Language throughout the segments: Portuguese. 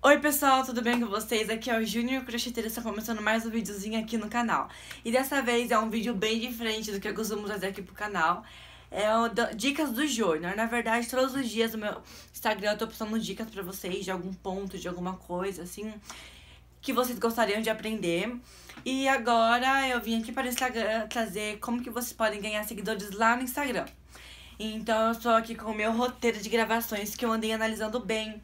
Oi pessoal, tudo bem com vocês? Aqui é o Júnior Crocheteiro, está começando mais um videozinho aqui no canal. E dessa vez é um vídeo bem diferente do que eu costumo fazer aqui pro canal. É o Dicas do Júnior. Na verdade, todos os dias no meu Instagram eu tô postando dicas pra vocês de algum ponto, de alguma coisa, assim, que vocês gostariam de aprender. E agora eu vim aqui para o Instagram trazer como que vocês podem ganhar seguidores lá no Instagram. Então eu estou aqui com o meu roteiro de gravações que eu andei analisando bem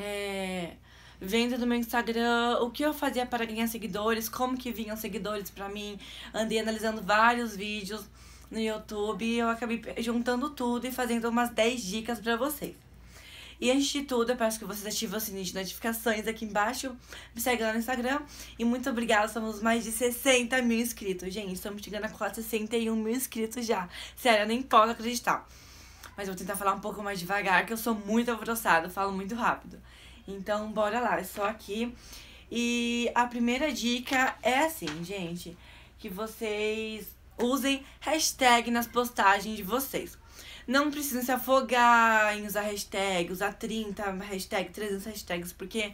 é, vendo no meu Instagram o que eu fazia para ganhar seguidores, como que vinham seguidores para mim. Andei analisando vários vídeos no YouTube e eu acabei juntando tudo e fazendo umas 10 dicas para vocês. E antes de tudo, eu peço que vocês ativem o sininho de notificações aqui embaixo. Me segue lá no Instagram. E muito obrigada, somos mais de 60 mil inscritos. Gente, estamos chegando a quase 61 mil inscritos já. Sério, eu nem posso acreditar mas vou tentar falar um pouco mais devagar, que eu sou muito alvoroçada, falo muito rápido. Então, bora lá, é só aqui. E a primeira dica é assim, gente, que vocês usem hashtag nas postagens de vocês. Não precisam se afogar em usar hashtag, usar 30 hashtag, 300 hashtags, porque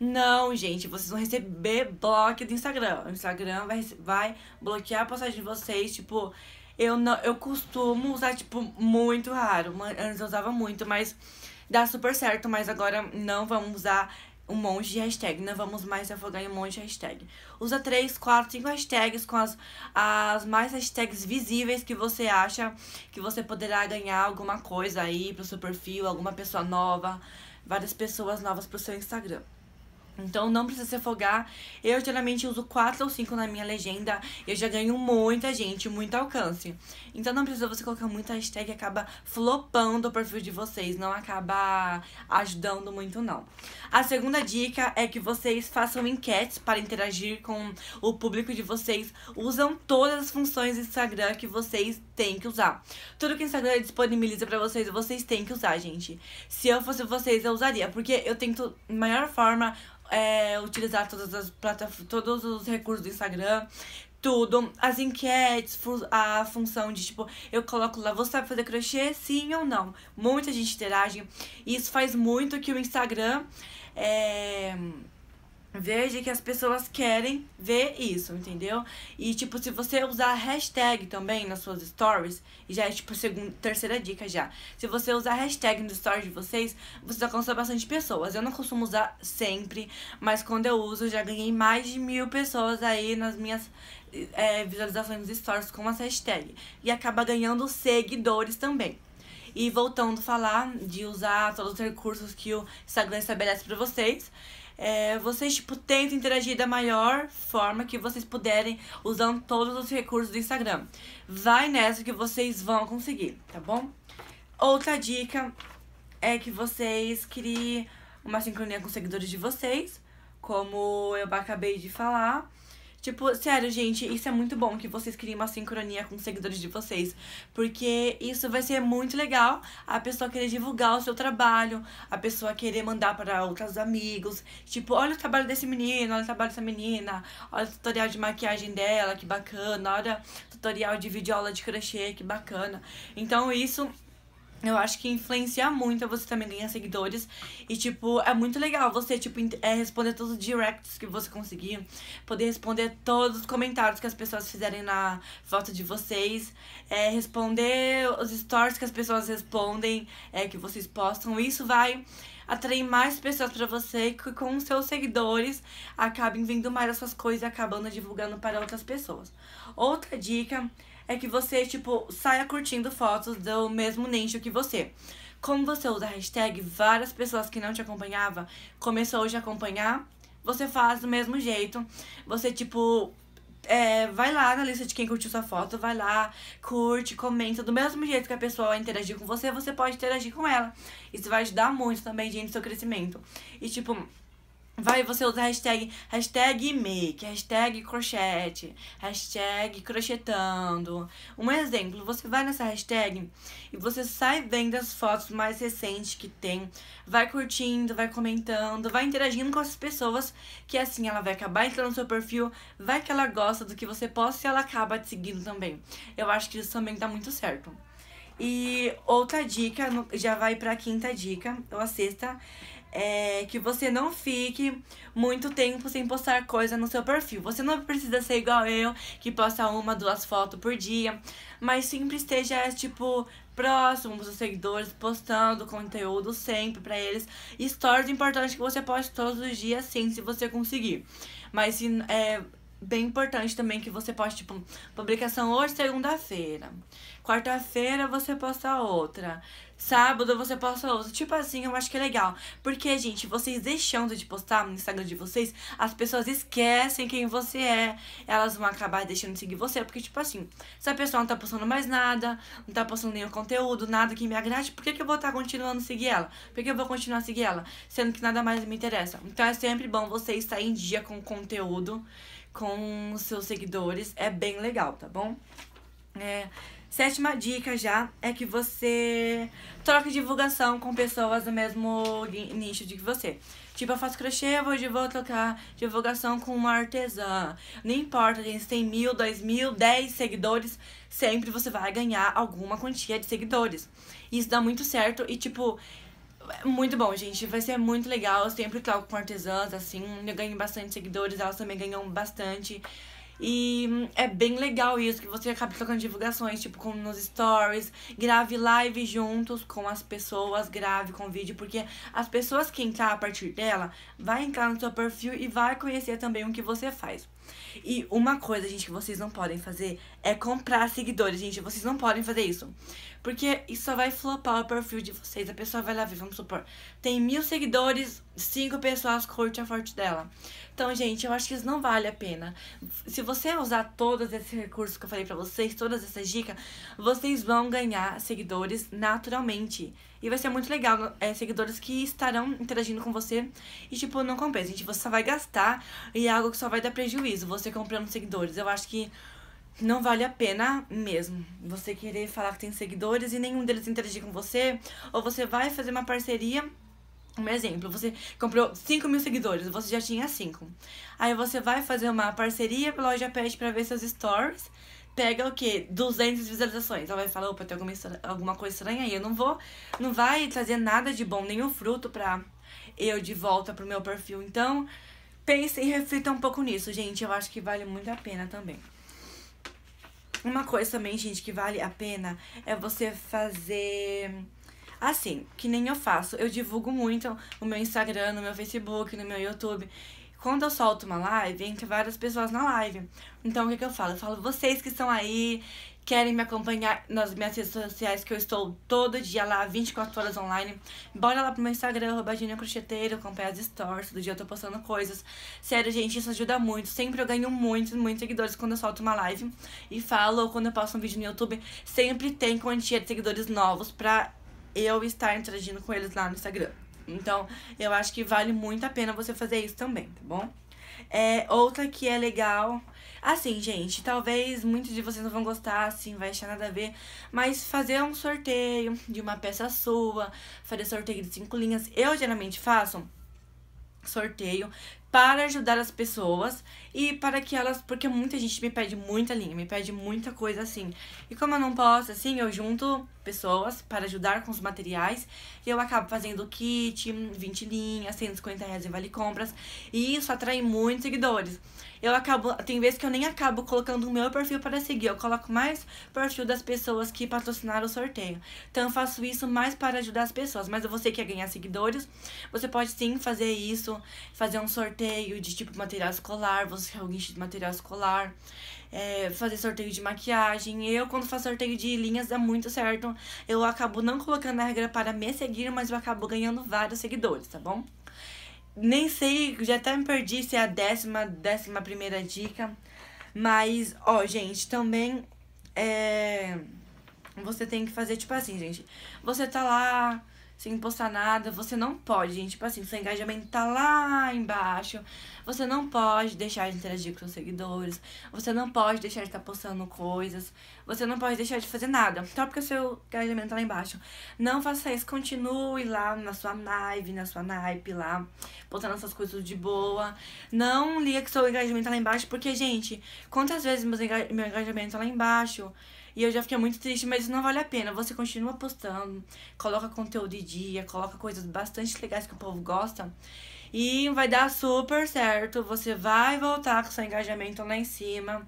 não, gente, vocês vão receber bloco do Instagram. O Instagram vai, vai bloquear a postagem de vocês, tipo, eu, não, eu costumo usar, tipo, muito raro. Antes eu usava muito, mas dá super certo. Mas agora não vamos usar um monte de hashtag. Não vamos mais se afogar em um monte de hashtag. Usa 3, 4, 5 hashtags com as, as mais hashtags visíveis que você acha que você poderá ganhar alguma coisa aí pro seu perfil, alguma pessoa nova, várias pessoas novas pro seu Instagram. Então não precisa se afogar. Eu geralmente uso 4 ou 5 na minha legenda. Eu já ganho muita gente, muito alcance. Então não precisa você colocar muita hashtag, acaba flopando o perfil de vocês, não acaba ajudando muito não. A segunda dica é que vocês façam enquetes para interagir com o público de vocês. Usam todas as funções do Instagram que vocês têm que usar. Tudo que o Instagram disponibiliza para vocês, vocês têm que usar, gente. Se eu fosse vocês, eu usaria, porque eu tento de maior forma é, utilizar todas as plataformas, todos os recursos do Instagram, tudo, as enquetes, a função de tipo, eu coloco lá, você sabe fazer crochê? Sim ou não? Muita gente interage. E isso faz muito que o Instagram é, Veja que as pessoas querem ver isso, entendeu? E, tipo, se você usar hashtag também nas suas stories, já é, tipo, segunda, terceira dica já. Se você usar hashtag nos stories de vocês, você alcança bastante pessoas. Eu não costumo usar sempre, mas quando eu uso, já ganhei mais de mil pessoas aí nas minhas é, visualizações dos stories com as hashtag. E acaba ganhando seguidores também. E voltando a falar de usar todos os recursos que o Instagram estabelece para vocês. É, vocês, tipo, tentem interagir da maior forma que vocês puderem, usando todos os recursos do Instagram. Vai nessa que vocês vão conseguir, tá bom? Outra dica é que vocês criem uma sincronia com os seguidores de vocês, como eu acabei de falar. Tipo, sério, gente, isso é muito bom que vocês criem uma sincronia com os seguidores de vocês. Porque isso vai ser muito legal a pessoa querer divulgar o seu trabalho, a pessoa querer mandar para outros amigos. Tipo, olha o trabalho desse menino, olha o trabalho dessa menina, olha o tutorial de maquiagem dela, que bacana, olha o tutorial de videoaula de crochê, que bacana. Então, isso eu acho que influencia muito você também ganhar seguidores. E, tipo, é muito legal você, tipo, é, responder todos os directs que você conseguir. Poder responder todos os comentários que as pessoas fizerem na foto de vocês. É, responder os stories que as pessoas respondem, é, que vocês postam. Isso vai atrair mais pessoas para você que com seus seguidores acabem vendo mais as suas coisas e acabando divulgando para outras pessoas. Outra dica é que você, tipo, saia curtindo fotos do mesmo nicho que você. Como você usa a hashtag, várias pessoas que não te acompanhavam começou a te acompanhar. Você faz do mesmo jeito. Você, tipo, é, vai lá na lista de quem curtiu sua foto, vai lá, curte, comenta. Do mesmo jeito que a pessoa interagir com você, você pode interagir com ela. Isso vai ajudar muito também, gente, no seu crescimento. E, tipo, Vai você usar hashtag, hashtag make, hashtag crochete, hashtag crochetando. Um exemplo, você vai nessa hashtag e você sai vendo as fotos mais recentes que tem, vai curtindo, vai comentando, vai interagindo com as pessoas, que assim ela vai acabar entrando no seu perfil, vai que ela gosta do que você posta e ela acaba te seguindo também. Eu acho que isso também dá tá muito certo. E outra dica, já vai pra quinta dica, ou a sexta, é, que você não fique muito tempo sem postar coisa no seu perfil. Você não precisa ser igual eu, que posta uma, duas fotos por dia, mas sempre esteja, tipo, próximo dos seguidores, postando conteúdo sempre para eles. Stories é importantes que você poste todos os dias, sim, se você conseguir. Mas se, é, bem importante também que você poste, tipo, publicação hoje, segunda-feira. Quarta-feira você posta outra sábado você posta outro. Tipo assim, eu acho que é legal. Porque, gente, vocês deixando de postar no Instagram de vocês, as pessoas esquecem quem você é. Elas vão acabar deixando de seguir você. Porque, tipo assim, se a pessoa não tá postando mais nada, não tá postando nenhum conteúdo, nada que me agrade, por que, que eu vou estar tá continuando a seguir ela? Por que eu vou continuar a seguir ela? Sendo que nada mais me interessa. Então é sempre bom você estar em dia com o conteúdo, com os seus seguidores. É bem legal, tá bom? É. Sétima dica já é que você troque divulgação com pessoas do mesmo nicho de que você. Tipo, eu faço crochê, eu vou, vou trocar divulgação com uma artesã. Não importa, gente, se tem mil, dois mil, dez seguidores, sempre você vai ganhar alguma quantia de seguidores. Isso dá muito certo e, tipo, é muito bom, gente. Vai ser muito legal. Eu sempre troco com artesãs, assim. Eu ganho bastante seguidores, elas também ganham bastante. E hum, é bem legal isso, que você acaba tocando divulgações, tipo, como nos stories, grave live juntos com as pessoas, grave com vídeo, porque as pessoas que entrar a partir dela vai entrar no seu perfil e vai conhecer também o que você faz. E uma coisa, gente, que vocês não podem fazer é comprar seguidores, gente. Vocês não podem fazer isso. Porque isso só vai flopar o perfil de vocês. A pessoa vai lá ver, vamos supor, tem mil seguidores, cinco pessoas curte a foto dela. Então, gente, eu acho que isso não vale a pena. Se você usar todos esses recursos que eu falei pra vocês, todas essas dicas, vocês vão ganhar seguidores naturalmente. E vai ser muito legal, é, seguidores que estarão interagindo com você e, tipo, não compensa. Gente, você só vai gastar e é algo que só vai dar prejuízo, você comprando seguidores. Eu acho que não vale a pena mesmo você querer falar que tem seguidores e nenhum deles interagir com você, ou você vai fazer uma parceria um exemplo, você comprou 5 mil seguidores, você já tinha 5. Aí você vai fazer uma parceria pela loja pet pra ver seus stories. Pega o quê? 200 visualizações. Ela vai falar, opa, tem alguma, alguma coisa estranha aí. Eu não vou, não vai trazer nada de bom, nenhum fruto pra eu de volta pro meu perfil. Então, pense e reflita um pouco nisso, gente. Eu acho que vale muito a pena também. Uma coisa também, gente, que vale a pena é você fazer Assim, que nem eu faço, eu divulgo muito no meu Instagram, no meu Facebook, no meu YouTube. Quando eu solto uma live, entra várias pessoas na live. Então, o que, que eu falo? Eu falo, vocês que estão aí, querem me acompanhar nas minhas redes sociais, que eu estou todo dia lá, 24 horas online, bora lá pro meu Instagram, roubadinha crocheteiro, acompanha as stories, do dia eu tô postando coisas. Sério, gente, isso ajuda muito. Sempre eu ganho muitos, muitos seguidores quando eu solto uma live e falo, ou quando eu posto um vídeo no YouTube, sempre tem quantia de seguidores novos pra eu estar interagindo com eles lá no Instagram. Então, eu acho que vale muito a pena você fazer isso também, tá bom? É, outra que é legal. Assim, gente, talvez muitos de vocês não vão gostar, assim, vai achar nada a ver. Mas fazer um sorteio de uma peça sua, fazer sorteio de cinco linhas. Eu geralmente faço sorteio para ajudar as pessoas e para que elas. Porque muita gente me pede muita linha, me pede muita coisa assim. E como eu não posso, assim, eu junto pessoas para ajudar com os materiais e eu acabo fazendo kit, 20 linhas, 150 reais em vale compras. E isso atrai muitos seguidores. Eu acabo. Tem vezes que eu nem acabo colocando o meu perfil para seguir, eu coloco mais perfil das pessoas que patrocinaram o sorteio. Então eu faço isso mais para ajudar as pessoas. Mas você quer ganhar seguidores, você pode sim fazer isso, fazer um sorteio sorteio de tipo material escolar, você quer alguém de material escolar, é, fazer sorteio de maquiagem. Eu, quando faço sorteio de linhas, dá muito certo. Eu acabo não colocando a regra para me seguir, mas eu acabo ganhando vários seguidores, tá bom? Nem sei, já até me perdi se é a décima, décima primeira dica. Mas, ó, gente, também é... Você tem que fazer, tipo assim, gente. Você tá lá sem postar nada, você não pode, gente. Tipo assim, seu engajamento tá lá embaixo. Você não pode deixar de interagir com seus seguidores. Você não pode deixar de estar tá postando coisas. Você não pode deixar de fazer nada. Só porque o seu engajamento tá lá embaixo. Não faça isso. Continue lá na sua live, na sua naipe lá, postando essas coisas de boa. Não liga que seu engajamento tá lá embaixo, porque, gente, quantas vezes meu engajamento tá lá embaixo? E eu já fiquei muito triste, mas não vale a pena. Você continua postando, coloca conteúdo de dia, coloca coisas bastante legais que o povo gosta. E vai dar super certo. Você vai voltar com seu engajamento lá em cima.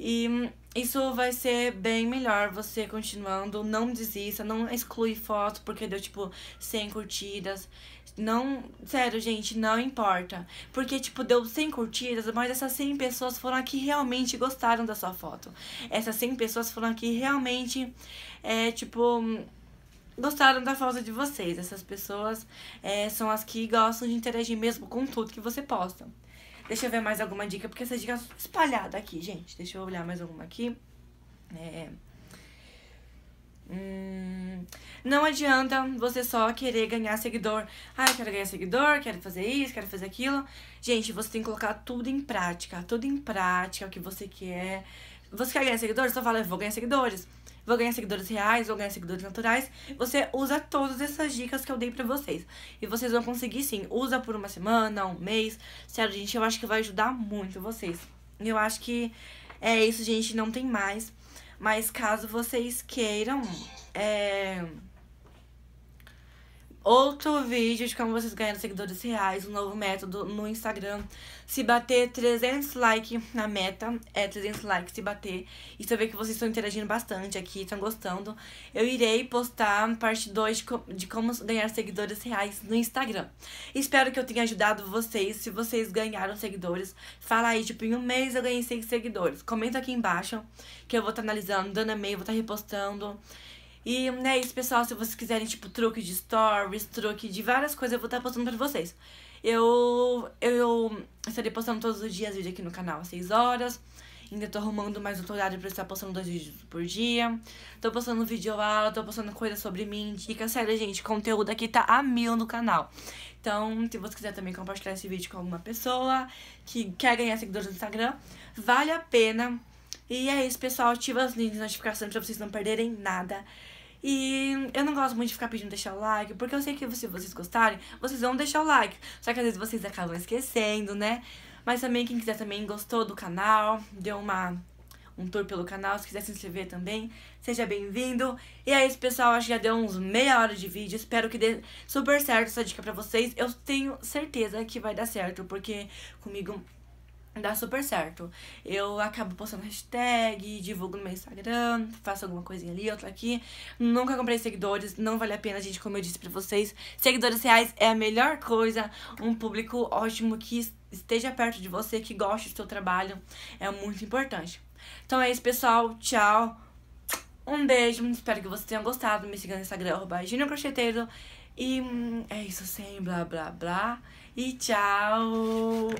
E hum, isso vai ser bem melhor você continuando. Não desista, não exclui foto porque deu tipo 100 curtidas. Não, sério, gente, não importa. Porque, tipo, deu 100 curtidas, mas essas 100 pessoas foram aqui realmente gostaram da sua foto. Essas 100 pessoas foram aqui realmente, é, tipo, gostaram da foto de vocês. Essas pessoas é, são as que gostam de interagir mesmo com tudo que você posta. Deixa eu ver mais alguma dica, porque essas dicas é espalhadas aqui, gente. Deixa eu olhar mais alguma aqui. É... Hum... Não adianta você só querer ganhar seguidor. Ah, eu quero ganhar seguidor, quero fazer isso, quero fazer aquilo. Gente, você tem que colocar tudo em prática. Tudo em prática, o que você quer. Você quer ganhar seguidores? Só fala, eu vou ganhar seguidores vou ganhar seguidores reais, vou ganhar seguidores naturais. Você usa todas essas dicas que eu dei pra vocês. E vocês vão conseguir sim. Usa por uma semana, um mês. Sério, gente, eu acho que vai ajudar muito vocês. E eu acho que é isso, gente. Não tem mais. Mas caso vocês queiram. É outro vídeo de como vocês ganham seguidores reais, um novo método no Instagram. Se bater 300 likes na meta, é 300 likes se bater, e ver que vocês estão interagindo bastante aqui, estão gostando, eu irei postar parte 2 de, de como ganhar seguidores reais no Instagram. Espero que eu tenha ajudado vocês. Se vocês ganharam seguidores, fala aí, tipo, em um mês eu ganhei 6 seguidores. Comenta aqui embaixo, que eu vou estar tá analisando, dando e-mail, vou estar tá repostando. E é isso, pessoal. Se vocês quiserem, tipo, truque de stories, truque de várias coisas, eu vou estar tá postando pra vocês. Eu, eu estarei postando todos os dias vídeo aqui no canal às 6 horas. Ainda tô arrumando mais outro horário pra estar postando dois vídeos por dia. Tô postando vídeo aula, tô postando coisas sobre mim, Dica séria, gente. Conteúdo aqui tá a mil no canal. Então, se você quiser também compartilhar esse vídeo com alguma pessoa que quer ganhar seguidores no Instagram, vale a pena e é isso, pessoal. Ativa as links de notificações pra vocês não perderem nada. E eu não gosto muito de ficar pedindo deixar o like, porque eu sei que se vocês gostarem, vocês vão deixar o like. Só que às vezes vocês acabam esquecendo, né? Mas também, quem quiser também gostou do canal, deu uma, um tour pelo canal, se quiser se inscrever também, seja bem-vindo. E é isso, pessoal. Acho que já deu uns meia hora de vídeo. Espero que dê super certo essa dica pra vocês. Eu tenho certeza que vai dar certo, porque comigo dá super certo. Eu acabo postando hashtag, divulgo no meu Instagram, faço alguma coisinha ali, outra aqui. Nunca comprei seguidores, não vale a pena, gente, como eu disse pra vocês. Seguidores reais é a melhor coisa, um público ótimo que esteja perto de você, que goste do seu trabalho, é muito importante. Então é isso, pessoal. Tchau. Um beijo, espero que vocês tenham gostado. Me siga no Instagram, arroba E hum, é isso, sem blá blá blá. E tchau!